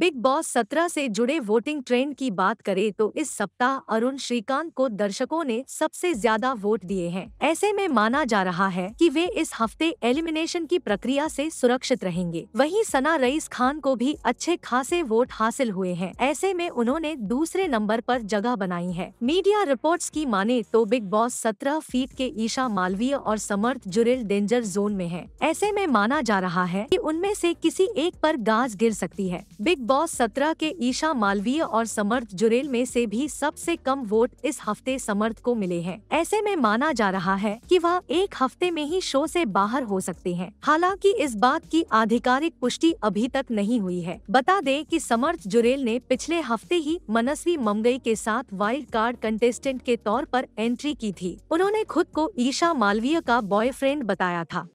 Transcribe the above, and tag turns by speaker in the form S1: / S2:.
S1: big boss सत्रह से जुड़े वोटिंग ट्रेंड की बात करें तो इस सप्ताह अरुण श्रीकांत को दर्शकों ने सबसे ज्यादा वोट दिए हैं ऐसे में माना जा रहा है कि वे इस हफ्ते एलिमिनेशन की प्रक्रिया से सुरक्षित रहेंगे वहीं सना रईस खान को भी अच्छे खासे वोट हासिल हुए हैं ऐसे में उन्होंने दूसरे नंबर पर जगह बनाई है मीडिया रिपोर्ट्स की माने तो बिग बॉस सत्रह फीट के ईशा मालवीय और समर्थ जुरेल डेंजर जोन में है ऐसे में माना जा रहा है की उनमें ऐसी किसी एक आरोप गाज गिर सकती है बिग बॉस सत्रह के ईशा मालवीय और समर्थ जुरेल में से भी सबसे कम वोट इस हफ्ते समर्थ को मिले हैं ऐसे में माना जा रहा है कि वह एक हफ्ते में ही शो से बाहर हो सकते हैं हालांकि इस बात की आधिकारिक पुष्टि अभी तक नहीं हुई है बता दें कि समर्थ जुरेल ने पिछले हफ्ते ही मनस्वी मंगई के साथ वाइल्ड कार्ड कंटेस्टेंट के तौर पर एंट्री की थी उन्होंने खुद को ईशा मालवीय का बॉयफ्रेंड बताया था